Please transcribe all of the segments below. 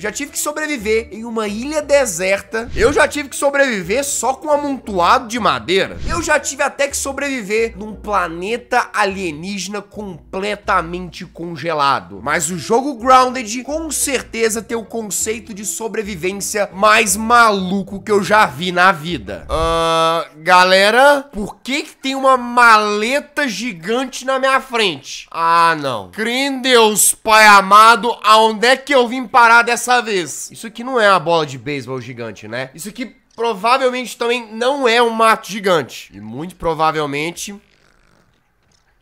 Eu já tive que sobreviver em uma ilha deserta. Eu já tive que sobreviver só com um amontoado de madeira. Eu já tive até que sobreviver num planeta alienígena completamente congelado. Mas o jogo Grounded, com certeza, tem o conceito de sobrevivência mais maluco que eu já vi na vida. Uh, galera, por que que tem uma maleta gigante na minha frente? Ah, não. Crê em Deus, pai amado, aonde é que eu vim parar dessa dessa vez. Isso aqui não é uma bola de beisebol gigante, né? Isso aqui provavelmente também não é um mato gigante. E muito provavelmente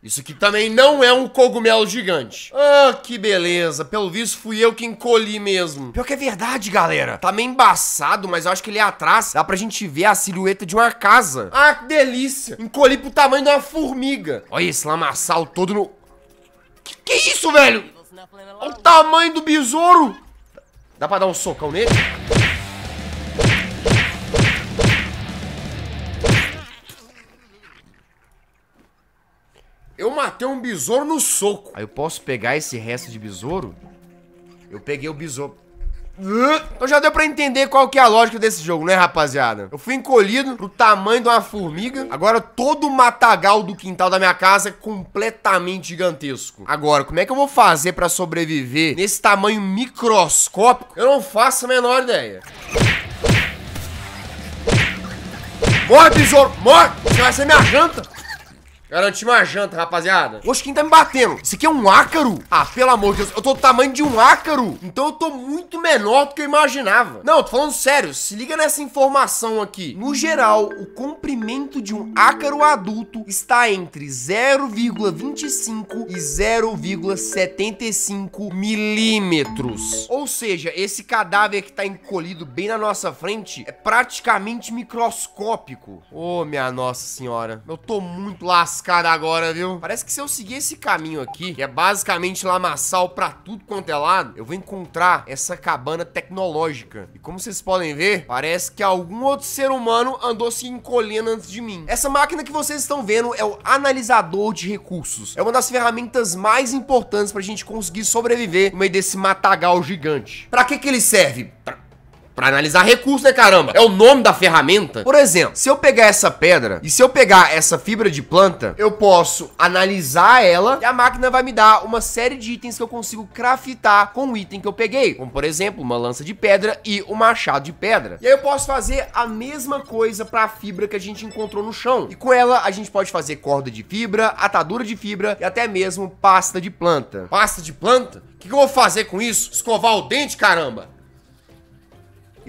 isso aqui também não é um cogumelo gigante. Ah, que beleza. Pelo visto, fui eu que encolhi mesmo. Pior que é verdade, galera. Tá meio embaçado, mas eu acho que ele é atrás dá pra gente ver a silhueta de uma casa. Ah, que delícia. Encolhi pro tamanho de uma formiga. Olha esse lamaçal todo no... Que, que é isso, velho? Olha o tamanho do besouro. Dá pra dar um socão nele? Eu matei um besouro no soco. Aí eu posso pegar esse resto de besouro? Eu peguei o besouro. Então já deu pra entender qual que é a lógica desse jogo, né, rapaziada? Eu fui encolhido pro tamanho de uma formiga. Agora todo o matagal do quintal da minha casa é completamente gigantesco. Agora, como é que eu vou fazer pra sobreviver nesse tamanho microscópico? Eu não faço a menor ideia. Morre, besouro! Morre! Você vai ser minha janta! Garanti uma janta, rapaziada. Oxe, quem tá me batendo? Isso aqui é um ácaro? Ah, pelo amor de Deus, eu tô do tamanho de um ácaro. Então eu tô muito menor do que eu imaginava. Não, tô falando sério, se liga nessa informação aqui. No geral, o comprimento de um ácaro adulto está entre 0,25 e 0,75 milímetros. Ou seja, esse cadáver que tá encolhido bem na nossa frente é praticamente microscópico. Ô, oh, minha nossa senhora, eu tô muito laçado lascada agora, viu? Parece que se eu seguir esse caminho aqui, que é basicamente lamaçal pra tudo quanto é lado, eu vou encontrar essa cabana tecnológica. E como vocês podem ver, parece que algum outro ser humano andou se encolhendo antes de mim. Essa máquina que vocês estão vendo é o analisador de recursos. É uma das ferramentas mais importantes pra gente conseguir sobreviver no meio desse matagal gigante. Pra que que ele serve? Pra para analisar recursos né, caramba? É o nome da ferramenta. Por exemplo, se eu pegar essa pedra e se eu pegar essa fibra de planta, eu posso analisar ela e a máquina vai me dar uma série de itens que eu consigo craftar com o item que eu peguei. Como, por exemplo, uma lança de pedra e um machado de pedra. E aí eu posso fazer a mesma coisa para a fibra que a gente encontrou no chão. E com ela, a gente pode fazer corda de fibra, atadura de fibra e até mesmo pasta de planta. Pasta de planta? O que, que eu vou fazer com isso? Escovar o dente, caramba?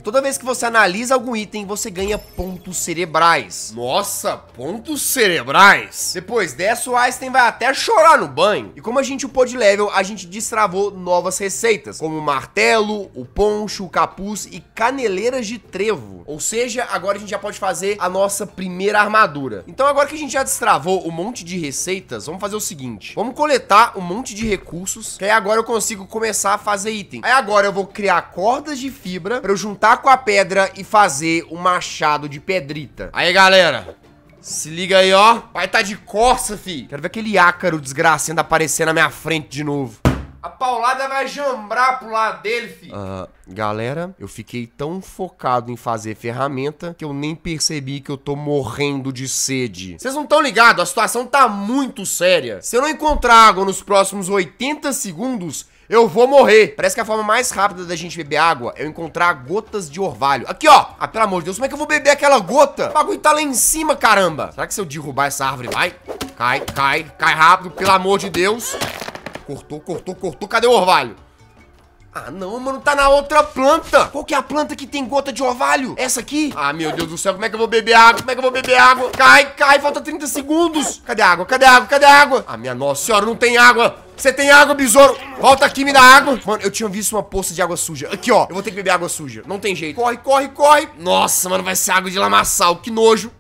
E toda vez que você analisa algum item, você ganha pontos cerebrais. Nossa, pontos cerebrais? Depois dessa, o Einstein vai até chorar no banho. E como a gente upou de level, a gente destravou novas receitas, como o martelo, o poncho, o capuz e caneleiras de trevo. Ou seja, agora a gente já pode fazer a nossa primeira armadura. Então agora que a gente já destravou um monte de receitas, vamos fazer o seguinte. Vamos coletar um monte de recursos, que aí agora eu consigo começar a fazer item. Aí agora eu vou criar cordas de fibra para eu juntar com a pedra e fazer um machado de pedrita. Aí, galera, se liga aí, ó. Pai tá de costa, fi. Quero ver aquele ácaro desgraçado aparecer na minha frente de novo. A paulada vai jambrar pro lado dele, fi. Uh, galera, eu fiquei tão focado em fazer ferramenta que eu nem percebi que eu tô morrendo de sede. Vocês não estão ligados, a situação tá muito séria. Se eu não encontrar água nos próximos 80 segundos, eu vou morrer. Parece que a forma mais rápida da gente beber água é encontrar gotas de orvalho. Aqui, ó. Ah, pelo amor de Deus, como é que eu vou beber aquela gota? O bagulho tá lá em cima, caramba. Será que se eu derrubar essa árvore vai? Cai, cai, cai rápido, pelo amor de Deus. Cortou, cortou, cortou. Cadê o orvalho? Ah, não, mano, tá na outra planta. Qual que é a planta que tem gota de orvalho? Essa aqui? Ah, meu Deus do céu, como é que eu vou beber água? Como é que eu vou beber água? Cai, cai, falta 30 segundos. Cadê a água? Cadê a água? Cadê a água? Ah, minha nossa senhora, não tem água. Você tem água, besouro? Volta aqui, me dá água. Mano, eu tinha visto uma poça de água suja. Aqui, ó. Eu vou ter que beber água suja. Não tem jeito. Corre, corre, corre. Nossa, mano, vai ser água de lamaçal. Que nojo.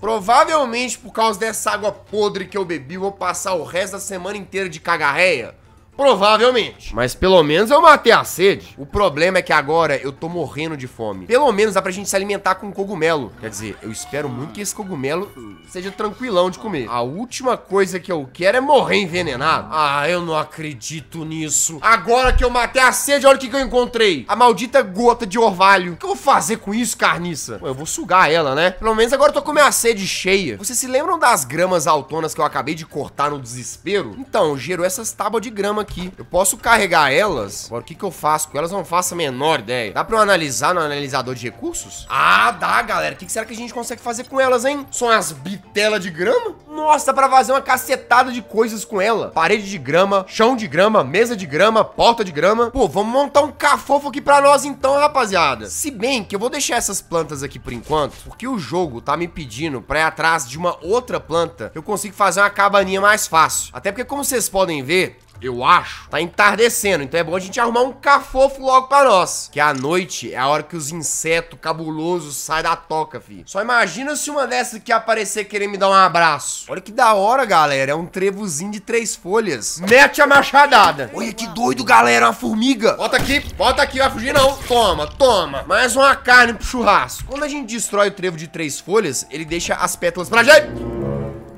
Provavelmente, por causa dessa água podre que eu bebi, eu vou passar o resto da semana inteira de cagarreia. Provavelmente. Mas pelo menos eu matei a sede. O problema é que agora eu tô morrendo de fome. Pelo menos dá pra gente se alimentar com cogumelo. Quer dizer, eu espero muito que esse cogumelo seja tranquilão de comer. A última coisa que eu quero é morrer envenenado. Ah, eu não acredito nisso. Agora que eu matei a sede, olha o que, que eu encontrei. A maldita gota de orvalho. O que eu vou fazer com isso, carniça? Pô, eu vou sugar ela, né? Pelo menos agora eu tô com minha sede cheia. Vocês se lembram das gramas autonas que eu acabei de cortar no desespero? Então, gerou essas tábuas de grama aqui. Eu posso carregar elas. Agora, o que, que eu faço com elas? Não faço a menor ideia. Dá pra eu analisar no analisador de recursos? Ah, dá, galera. O que, que será que a gente consegue fazer com elas, hein? São as bitelas de grama? Nossa, dá pra fazer uma cacetada de coisas com ela. Parede de grama, chão de grama, mesa de grama, porta de grama. Pô, vamos montar um cafofo aqui pra nós então, rapaziada. Se bem que eu vou deixar essas plantas aqui por enquanto, porque o jogo tá me pedindo pra ir atrás de uma outra planta, eu consigo fazer uma cabaninha mais fácil. Até porque, como vocês podem ver, eu acho. Tá entardecendo, então é bom a gente arrumar um cafofo logo pra nós. Que a noite é a hora que os insetos cabulosos saem da toca, fi. Só imagina se uma dessas aqui aparecer querer me dar um abraço. Olha que da hora, galera. É um trevozinho de três folhas. Mete a machadada. Olha que doido, galera. Uma formiga. Bota aqui, bota aqui. Vai fugir não. Toma, toma. Mais uma carne pro churrasco. Quando a gente destrói o trevo de três folhas, ele deixa as pétalas pra gente.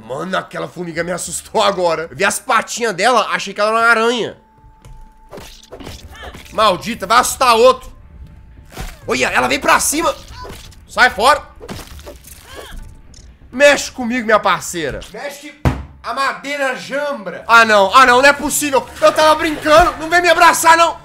Mano, aquela formiga me assustou agora. Eu vi as patinhas dela, achei que ela era uma aranha. Maldita, vai assustar outro. Olha, ela vem pra cima. Sai fora. Mexe comigo, minha parceira. Mexe a madeira jambra. Ah, não. Ah, não. Não é possível. Eu tava brincando. Não vem me abraçar, não.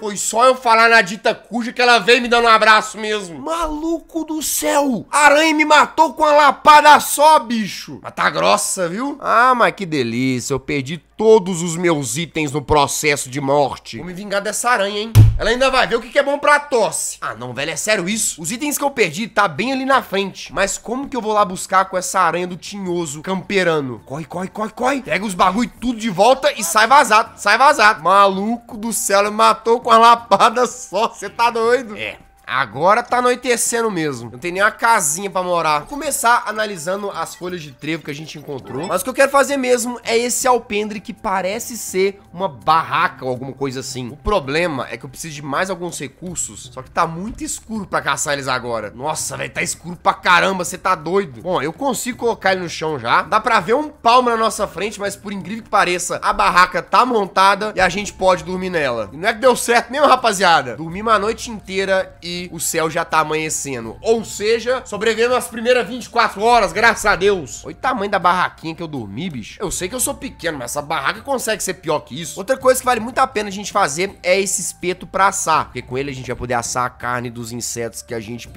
Foi só eu falar na dita cuja que ela veio me dando um abraço mesmo. Maluco do céu! Aranha me matou com a lapada só, bicho! Mas tá grossa, viu? Ah, mas que delícia. Eu perdi todos os meus itens no processo de morte. Vou me vingar dessa aranha, hein? Ela ainda vai ver o que é bom pra tosse. Ah, não, velho, é sério isso? Os itens que eu perdi tá bem ali na frente. Mas como que eu vou lá buscar com essa aranha do tinhoso camperano? Corre, corre, corre, corre. Pega os bagulho tudo de volta e sai vazado, sai vazado. Maluco do céu, ele matou com a lapada só, você tá doido? É, Agora tá anoitecendo mesmo. Não tem nenhuma casinha pra morar. Vou começar analisando as folhas de trevo que a gente encontrou. Mas o que eu quero fazer mesmo é esse alpendre que parece ser uma barraca ou alguma coisa assim. O problema é que eu preciso de mais alguns recursos, só que tá muito escuro pra caçar eles agora. Nossa, velho, tá escuro pra caramba, você tá doido. Bom, eu consigo colocar ele no chão já. Dá pra ver um palmo na nossa frente, mas por incrível que pareça, a barraca tá montada e a gente pode dormir nela. E não é que deu certo mesmo, rapaziada. Dormimos a noite inteira e o céu já tá amanhecendo. Ou seja, sobrevivendo as primeiras 24 horas, graças a Deus. Olha o tamanho da barraquinha que eu dormi, bicho. Eu sei que eu sou pequeno, mas essa barraca consegue ser pior que isso. Outra coisa que vale muito a pena a gente fazer é esse espeto pra assar. Porque com ele a gente vai poder assar a carne dos insetos que a gente...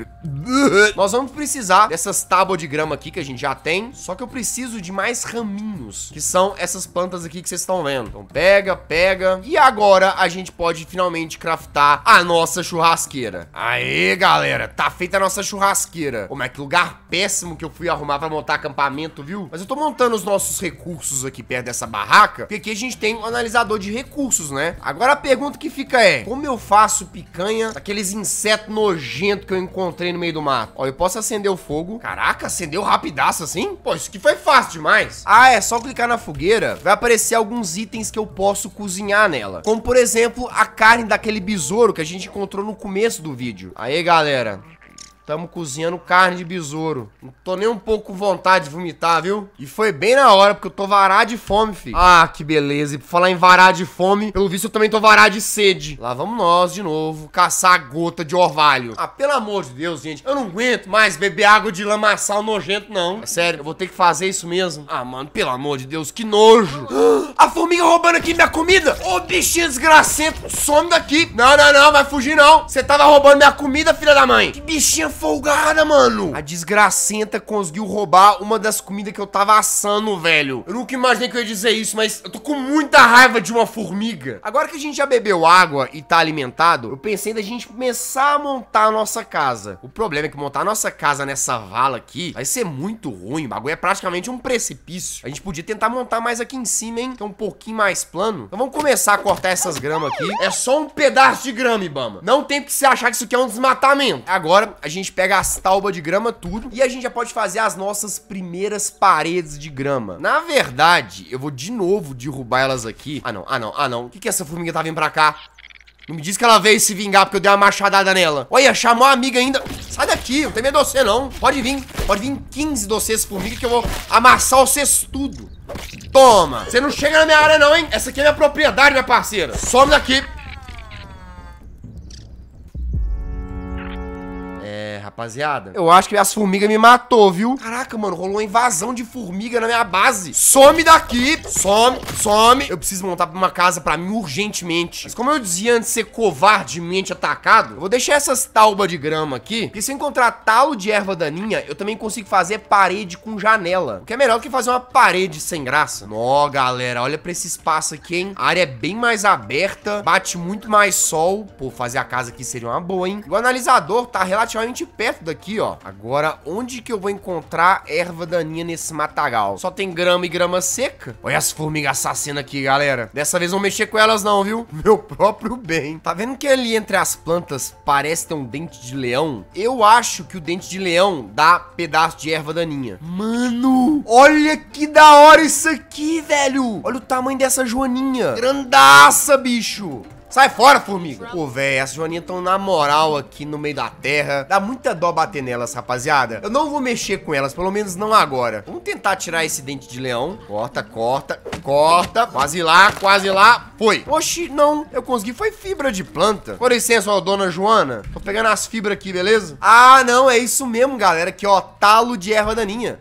Nós vamos precisar dessas tábuas de grama aqui que a gente já tem. Só que eu preciso de mais raminhos, que são essas plantas aqui que vocês estão vendo. Então pega, pega. E agora a gente pode finalmente craftar a nossa churrasqueira. Ah, Aê, galera, tá feita a nossa churrasqueira. Como é que lugar péssimo que eu fui arrumar pra montar acampamento, viu? Mas eu tô montando os nossos recursos aqui perto dessa barraca, porque aqui a gente tem um analisador de recursos, né? Agora a pergunta que fica é, como eu faço picanha daqueles insetos nojentos que eu encontrei no meio do mato? Ó, eu posso acender o fogo. Caraca, acendeu rapidaço assim? Pô, isso aqui foi fácil demais. Ah, é só clicar na fogueira, vai aparecer alguns itens que eu posso cozinhar nela. Como, por exemplo, a carne daquele besouro que a gente encontrou no começo do vídeo vídeo. Aí, galera, Tamo cozinhando carne de besouro. Não tô nem um pouco com vontade de vomitar, viu? E foi bem na hora, porque eu tô varado de fome, filho. Ah, que beleza. E por falar em varado de fome, pelo visto eu também tô varado de sede. Lá vamos nós de novo, caçar a gota de orvalho. Ah, pelo amor de Deus, gente. Eu não aguento mais beber água de lamaçal nojento, não. É sério, eu vou ter que fazer isso mesmo. Ah, mano, pelo amor de Deus, que nojo. a formiga roubando aqui minha comida. Ô, oh, bichinho desgracento, some daqui. Não, não, não, vai fugir não. Você tava roubando minha comida, filha da mãe. Que bichinha folgada, mano. A desgracenta conseguiu roubar uma das comidas que eu tava assando, velho. Eu nunca imaginei que eu ia dizer isso, mas eu tô com muita raiva de uma formiga. Agora que a gente já bebeu água e tá alimentado, eu pensei da gente começar a montar a nossa casa. O problema é que montar a nossa casa nessa vala aqui vai ser muito ruim. O bagulho é praticamente um precipício. A gente podia tentar montar mais aqui em cima, hein? Que é um pouquinho mais plano. Então vamos começar a cortar essas gramas aqui. É só um pedaço de grama, Ibama. Não tem que se achar que isso aqui é um desmatamento. Agora a gente gente pega as taubas de grama, tudo, e a gente já pode fazer as nossas primeiras paredes de grama. Na verdade, eu vou de novo derrubar elas aqui. Ah, não, ah, não, ah, não. O que que essa formiga tá vindo pra cá? Não me diz que ela veio se vingar porque eu dei uma machadada nela. Olha, chamou a amiga ainda. Sai daqui, não tem medo de você não. Pode vir, pode vir 15 doces formiga que eu vou amassar vocês tudo. Toma, você não chega na minha área não, hein? Essa aqui é minha propriedade, minha parceira. Some daqui. Rapaziada, eu acho que as formigas me matou, viu? Caraca, mano, rolou uma invasão de formiga na minha base. Some daqui, some, some. Eu preciso montar uma casa pra mim urgentemente. Mas como eu dizia antes de ser covardemente atacado, eu vou deixar essas taubas de grama aqui, porque se eu encontrar talo de erva daninha, eu também consigo fazer parede com janela, o que é melhor que fazer uma parede sem graça. Ó, galera, olha pra esse espaço aqui, hein? A área é bem mais aberta, bate muito mais sol. Pô, fazer a casa aqui seria uma boa, hein? E o analisador tá relativamente perto perto daqui, ó. Agora, onde que eu vou encontrar erva daninha nesse matagal? Só tem grama e grama seca. Olha as formigas assassinas aqui, galera. Dessa vez não mexer com elas não, viu? Meu próprio bem. Tá vendo que ali entre as plantas parece ter um dente de leão? Eu acho que o dente de leão dá pedaço de erva daninha. Mano, olha que da hora isso aqui, velho. Olha o tamanho dessa joaninha. Grandaça, bicho. Sai fora, formiga. Pô, véi, as joaninhas estão na moral aqui no meio da terra. Dá muita dó bater nelas, rapaziada. Eu não vou mexer com elas, pelo menos não agora. Vamos tentar tirar esse dente de leão. Corta, corta, corta. Quase lá, quase lá. Foi. Oxi, não. Eu consegui, foi fibra de planta. Com licença, ó, dona Joana. Tô pegando as fibras aqui, beleza? Ah, não, é isso mesmo, galera. Aqui, ó, talo de erva daninha.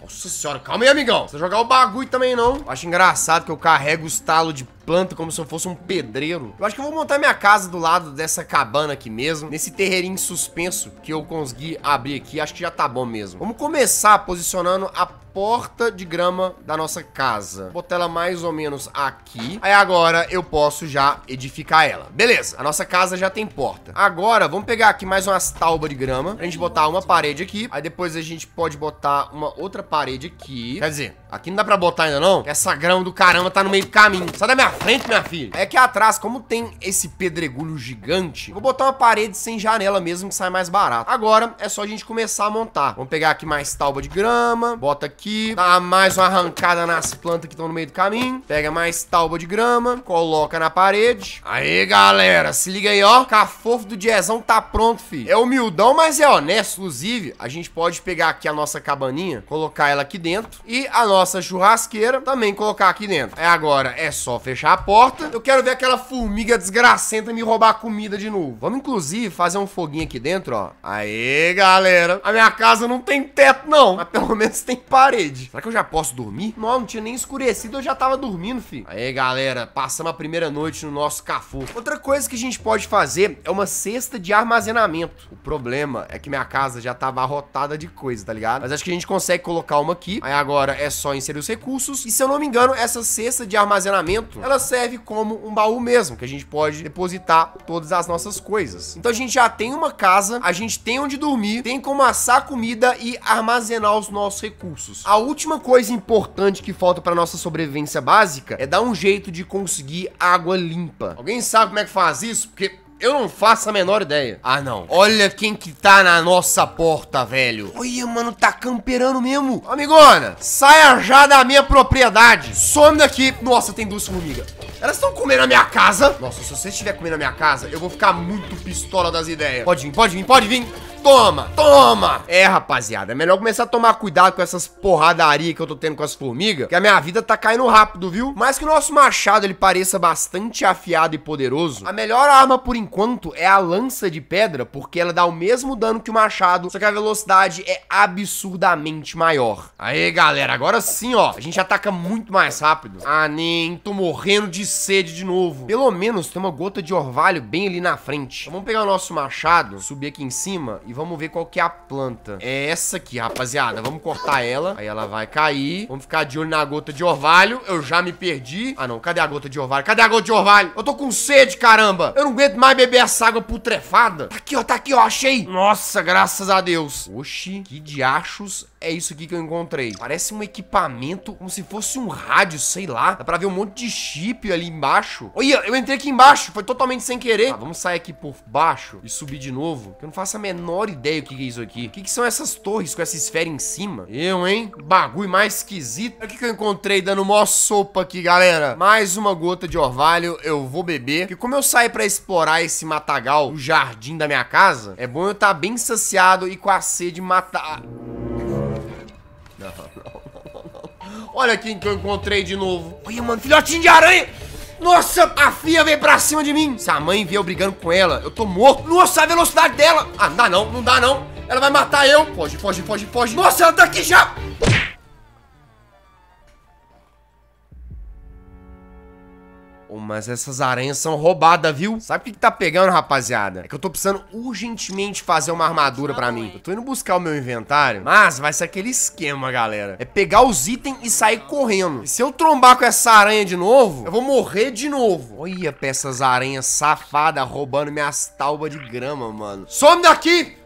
Nossa senhora, calma aí, amigão. Você jogar o bagulho também, não. Eu acho engraçado que eu carrego os talos de planta como se eu fosse um pedreiro. Eu acho que eu vou montar minha casa do lado dessa cabana aqui mesmo, nesse terreirinho suspenso que eu consegui abrir aqui. Acho que já tá bom mesmo. Vamos começar posicionando a porta de grama da nossa casa. botar ela mais ou menos aqui. Aí agora eu posso já edificar ela. Beleza, a nossa casa já tem porta. Agora, vamos pegar aqui mais umas taubas de grama. Pra gente botar uma parede aqui. Aí depois a gente pode botar uma outra parede aqui. Quer dizer, Aqui não dá pra botar ainda não, essa grama do caramba tá no meio do caminho. Sai da minha frente, minha filha. É que atrás, como tem esse pedregulho gigante, vou botar uma parede sem janela mesmo que sai mais barato. Agora é só a gente começar a montar. Vamos pegar aqui mais talba de grama, bota aqui, dá mais uma arrancada nas plantas que estão no meio do caminho, pega mais talba de grama, coloca na parede. Aí, galera, se liga aí, ó. Cafofo do Diezão tá pronto, filho. É humildão, mas é honesto. Inclusive, a gente pode pegar aqui a nossa cabaninha, colocar ela aqui dentro e a nossa nossa churrasqueira, também colocar aqui dentro. É agora, é só fechar a porta. Eu quero ver aquela formiga desgracenta me roubar a comida de novo. Vamos, inclusive, fazer um foguinho aqui dentro, ó. Aê, galera. A minha casa não tem teto, não. Mas pelo menos tem parede. Será que eu já posso dormir? Não, não tinha nem escurecido, eu já tava dormindo, filho. Aê, galera. Passamos a primeira noite no nosso cafu. Outra coisa que a gente pode fazer é uma cesta de armazenamento. O problema é que minha casa já tava arrotada de coisa, tá ligado? Mas acho que a gente consegue colocar uma aqui. Aí agora é só inserir os recursos. E se eu não me engano, essa cesta de armazenamento, ela serve como um baú mesmo, que a gente pode depositar todas as nossas coisas. Então a gente já tem uma casa, a gente tem onde dormir, tem como assar comida e armazenar os nossos recursos. A última coisa importante que falta para nossa sobrevivência básica é dar um jeito de conseguir água limpa. Alguém sabe como é que faz isso? Porque eu não faço a menor ideia. Ah, não. Olha quem que tá na nossa porta, velho. Olha, mano, tá camperando mesmo. Amigona, saia já da minha propriedade. Some daqui. Nossa, tem duas formigas. Elas estão comendo a minha casa. Nossa, se você estiver comendo a minha casa, eu vou ficar muito pistola das ideias. Pode vir, pode vir, pode vir. Toma, toma. É, rapaziada, é melhor começar a tomar cuidado com essas porradarias que eu tô tendo com as formigas, que a minha vida tá caindo rápido, viu? Mas que o nosso machado, ele pareça bastante afiado e poderoso, a melhor arma por enquanto é a lança de pedra, porque ela dá o mesmo dano que o machado, só que a velocidade é absurdamente maior. Aí, galera, agora sim, ó, a gente ataca muito mais rápido. Ah, nem, tô morrendo de sede de novo. Pelo menos tem uma gota de orvalho bem ali na frente. Então, vamos pegar o nosso machado, subir aqui em cima e e vamos ver qual que é a planta. É essa aqui, rapaziada. Vamos cortar ela. Aí ela vai cair. Vamos ficar de olho na gota de orvalho. Eu já me perdi. Ah, não. Cadê a gota de orvalho? Cadê a gota de orvalho? Eu tô com sede, caramba. Eu não aguento mais beber essa água putrefada. Tá aqui, ó. Tá aqui, ó. Achei. Nossa, graças a Deus. Oxi, que diachos é isso aqui que eu encontrei. Parece um equipamento como se fosse um rádio, sei lá. Dá pra ver um monte de chip ali embaixo. Olha, eu entrei aqui embaixo. Foi totalmente sem querer. Tá, vamos sair aqui por baixo e subir de novo. Que eu não faço a menor menor ideia o que, é isso aqui. O que, são essas torres com essa esfera em cima? Eu, hein? Bagulho mais esquisito. O que, eu encontrei dando mó sopa aqui, galera? Mais uma gota de orvalho. Eu vou beber. Porque como eu saio pra explorar esse matagal, o jardim da minha casa, é bom eu estar tá bem saciado e com a sede matar... Não, não, não, não, Olha quem que eu encontrei de novo. Olha, mano, filhotinho de aranha! Nossa, a Fia veio pra cima de mim. Se a mãe vier eu brigando com ela, eu tô morto. Nossa, a velocidade dela. Ah, não dá não, não dá não. Ela vai matar eu. Foge, foge, foge, foge. Nossa, ela tá aqui já. mas essas aranhas são roubadas, viu? Sabe o que, que tá pegando, rapaziada? É que eu tô precisando urgentemente fazer uma armadura pra mim. Eu tô indo buscar o meu inventário, mas vai ser aquele esquema, galera. É pegar os itens e sair correndo. E se eu trombar com essa aranha de novo, eu vou morrer de novo. Olha pra essas aranhas safadas roubando minhas taubas de grama, mano. Some daqui!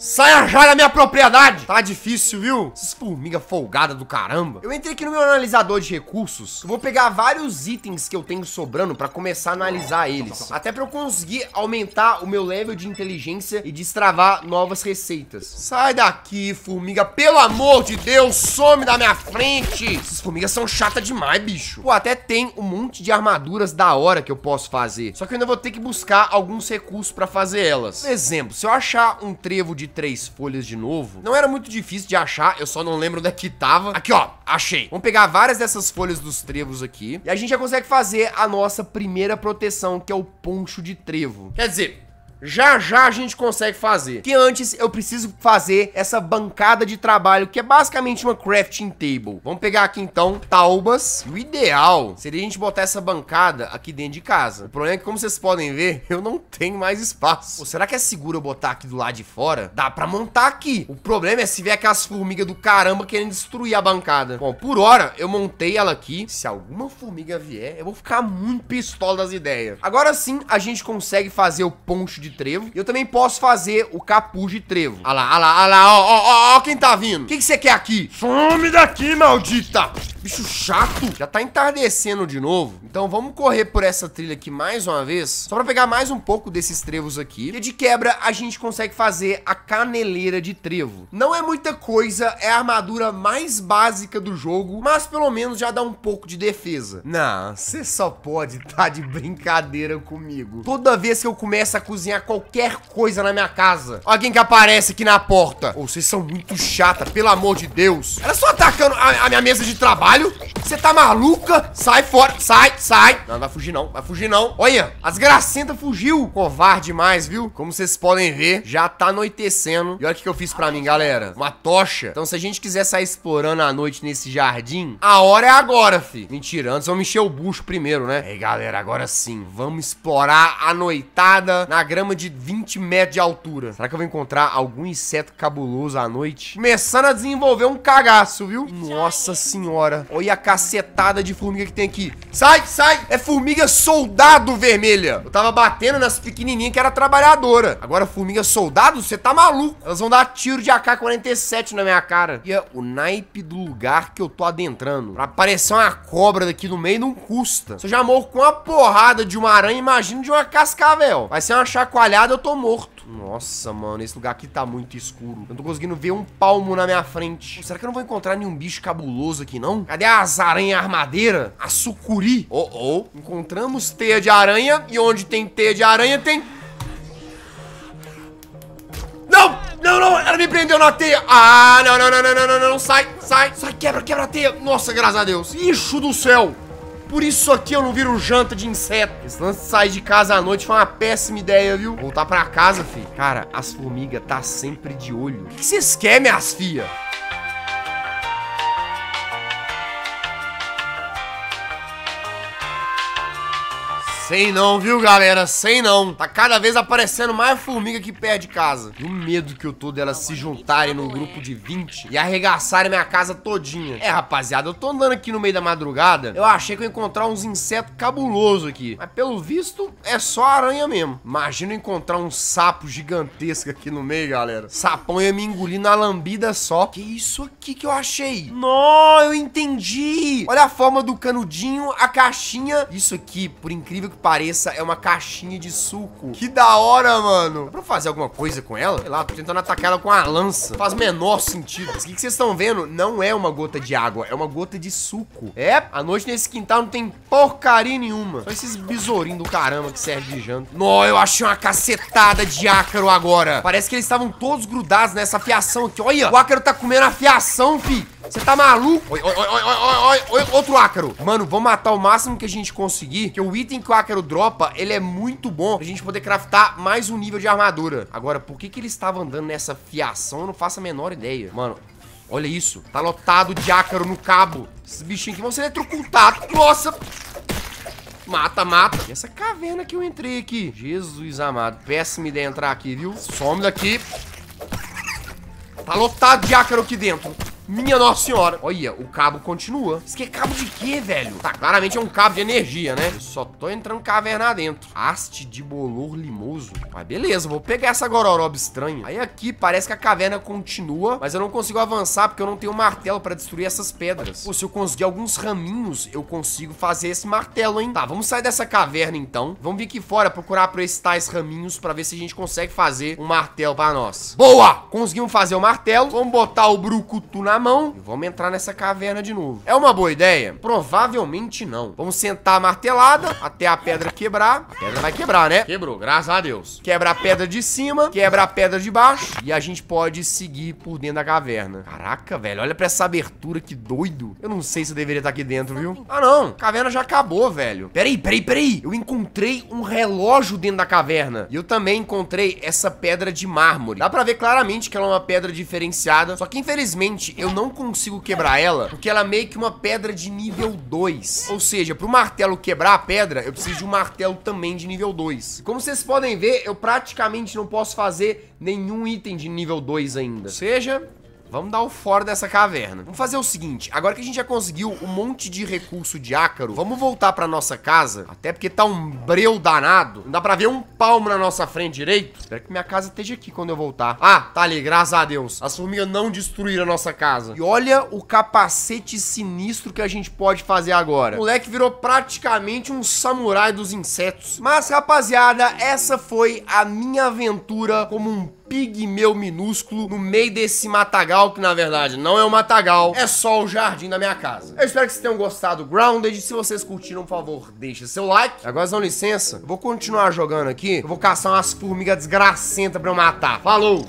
Saia já da minha propriedade! Tá difícil, viu? Essas formiga folgada do caramba. Eu entrei aqui no meu analisador de recursos. Eu vou pegar vários itens que eu tenho sobrando pra começar a analisar eles. Até pra eu conseguir aumentar o meu level de inteligência e destravar novas receitas. Sai daqui, formiga. Pelo amor de Deus, some da minha frente! Essas formigas são chatas demais, bicho. Pô, até tem um monte de armaduras da hora que eu posso fazer. Só que eu ainda vou ter que buscar alguns recursos pra fazer elas. Por exemplo, se eu achar um trevo de de três folhas de novo. Não era muito difícil de achar, eu só não lembro onde é que tava. Aqui, ó, achei. Vamos pegar várias dessas folhas dos trevos aqui. E a gente já consegue fazer a nossa primeira proteção, que é o poncho de trevo. Quer dizer, já já a gente consegue fazer. Que antes eu preciso fazer essa bancada de trabalho, que é basicamente uma crafting table. Vamos pegar aqui então taubas. E o ideal seria a gente botar essa bancada aqui dentro de casa. O problema é que, como vocês podem ver, eu não tenho mais espaço. Pô, será que é seguro eu botar aqui do lado de fora? Dá pra montar aqui. O problema é se vier aquelas formigas do caramba querendo destruir a bancada. Bom, por hora eu montei ela aqui. Se alguma formiga vier, eu vou ficar muito pistola das ideias. Agora sim a gente consegue fazer o poncho de de trevo. E eu também posso fazer o capuz de trevo. Olha lá, olha lá, olha lá, ó, ó, ó, ó quem tá vindo. O que você que quer aqui? Some daqui, maldita! Bicho chato. Já tá entardecendo de novo. Então vamos correr por essa trilha aqui mais uma vez. Só pra pegar mais um pouco desses trevos aqui. E de quebra, a gente consegue fazer a caneleira de trevo. Não é muita coisa, é a armadura mais básica do jogo. Mas pelo menos já dá um pouco de defesa. Não, você só pode tá de brincadeira comigo. Toda vez que eu começo a cozinhar qualquer coisa na minha casa. Alguém que aparece aqui na porta. oh, vocês são muito chata, pelo amor de Deus. Era só tá atacando a, a minha mesa de trabalho? Você tá maluca? Sai fora, sai, sai. Não, não vai fugir não, vai fugir não. Olha, as gracinhas fugiu. Covarde demais, viu? Como vocês podem ver, já tá anoitecendo. E olha o que eu fiz pra mim, galera. Uma tocha. Então se a gente quiser sair explorando à noite nesse jardim, a hora é agora, fi. Mentira, antes vamos encher o bucho primeiro, né? E aí, galera, agora sim. Vamos explorar a noitada na grama de 20 metros de altura. Será que eu vou encontrar algum inseto cabuloso à noite? Começando a desenvolver um cagaço, viu? Nossa senhora. Olha a cacetada de formiga que tem aqui. Sai, sai! É formiga soldado vermelha. Eu tava batendo nas pequenininhas que era trabalhadora. Agora, formiga soldado, você tá maluco. Elas vão dar tiro de AK-47 na minha cara. E é o naipe do lugar que eu tô adentrando. Pra aparecer uma cobra daqui no meio não custa. Se eu já morro com uma porrada de uma aranha, imagino de uma cascavel. Vai ser uma chacoalhada chacoalhada, eu tô morto. Nossa, mano, esse lugar aqui tá muito escuro. Eu não tô conseguindo ver um palmo na minha frente. Será que eu não vou encontrar nenhum bicho cabuloso aqui, não? Cadê as aranha armadeira? A sucuri? Oh, oh. Encontramos teia de aranha e onde tem teia de aranha tem... Não! Não, não, ela me prendeu na teia. Ah, não, não, não, não, não, não, não, sai, sai, sai, quebra, quebra a teia. Nossa, graças a Deus. Ixo do céu. Por isso aqui eu não viro janta de inseto. Esse lance de sair de casa à noite foi uma péssima ideia, viu? Voltar pra casa, filho. Cara, as formigas tá sempre de olho. O que vocês querem, minhas filhas? Sem não, viu, galera? Sem não. Tá cada vez aparecendo mais formiga que perde casa. E o medo que eu tô delas se juntarem num grupo de 20 e arregaçarem minha casa todinha. É, rapaziada, eu tô andando aqui no meio da madrugada. Eu achei que eu ia encontrar uns insetos cabulosos aqui. Mas pelo visto, é só aranha mesmo. Imagina encontrar um sapo gigantesco aqui no meio, galera. Sapão ia me engolir na lambida só. Que isso aqui que eu achei? Não, eu entendi. Olha a forma do canudinho, a caixinha. Isso aqui, por incrível que pareça, é uma caixinha de suco. Que da hora, mano. Dá pra fazer alguma coisa com ela? Sei lá, tô tentando atacar ela com a lança. Faz menor sentido. Isso o que, que vocês estão vendo não é uma gota de água, é uma gota de suco. É, a noite nesse quintal não tem porcaria nenhuma. Só esses besourinhos do caramba que serve de janta. Nó, eu achei uma cacetada de ácaro agora. Parece que eles estavam todos grudados nessa fiação aqui. Olha, o ácaro tá comendo a fiação, fi. Você tá maluco? Oi, oi, oi, oi, oi, oi, outro ácaro. Mano, vamos matar o máximo que a gente conseguir, que o item que o ácaro dropa, ele é muito bom pra gente poder craftar mais um nível de armadura. Agora, por que que ele estava andando nessa fiação? Eu não faço a menor ideia. Mano, olha isso. Tá lotado de ácaro no cabo. Esses bichinhos aqui vão ser eletrocutados. Nossa! Mata, mata. E essa caverna que eu entrei aqui? Jesus amado. Péssima ideia entrar aqui, viu? Some daqui. Tá lotado de ácaro aqui dentro. Minha nossa senhora. Olha, o cabo continua. Isso aqui é cabo de quê, velho? Tá, claramente é um cabo de energia, né? Eu só tô entrando caverna dentro. Haste de bolor limoso. Mas beleza, vou pegar essa gororoba estranha. Aí aqui parece que a caverna continua, mas eu não consigo avançar porque eu não tenho martelo pra destruir essas pedras. Pô, se eu conseguir alguns raminhos, eu consigo fazer esse martelo, hein? Tá, vamos sair dessa caverna então. Vamos vir aqui fora procurar por esses tais raminhos pra ver se a gente consegue fazer um martelo pra nós. Boa! Conseguimos fazer o martelo. Vamos botar o brucutu na mão e vamos entrar nessa caverna de novo. É uma boa ideia? Provavelmente não. Vamos sentar a martelada até a pedra quebrar. A pedra vai quebrar, né? Quebrou, graças a Deus. Quebra a pedra de cima, quebra a pedra de baixo e a gente pode seguir por dentro da caverna. Caraca, velho, olha pra essa abertura, que doido. Eu não sei se eu deveria estar aqui dentro, viu? Ah, não. A caverna já acabou, velho. Peraí, peraí, peraí. Eu encontrei um relógio dentro da caverna. E eu também encontrei essa pedra de mármore. Dá pra ver claramente que ela é uma pedra diferenciada. Só que, infelizmente, eu eu não consigo quebrar ela, porque ela é meio que uma pedra de nível 2. Ou seja, pro martelo quebrar a pedra, eu preciso de um martelo também de nível 2. Como vocês podem ver, eu praticamente não posso fazer nenhum item de nível 2 ainda. Ou seja, Vamos dar o fora dessa caverna. Vamos fazer o seguinte, agora que a gente já conseguiu um monte de recurso de ácaro, vamos voltar pra nossa casa, até porque tá um breu danado. Não dá pra ver um palmo na nossa frente direito. Espero que minha casa esteja aqui quando eu voltar. Ah, tá ali, graças a Deus. As formigas não destruíram a nossa casa. E olha o capacete sinistro que a gente pode fazer agora. O moleque virou praticamente um samurai dos insetos. Mas, rapaziada, essa foi a minha aventura como um pigmeu minúsculo no meio desse matagal, que na verdade não é um matagal, é só o jardim da minha casa. Eu espero que vocês tenham gostado do Grounded. Se vocês curtiram, por favor, deixa seu like. Agora dão licença, eu vou continuar jogando aqui. Eu vou caçar umas formigas desgracentas pra eu matar. Falou!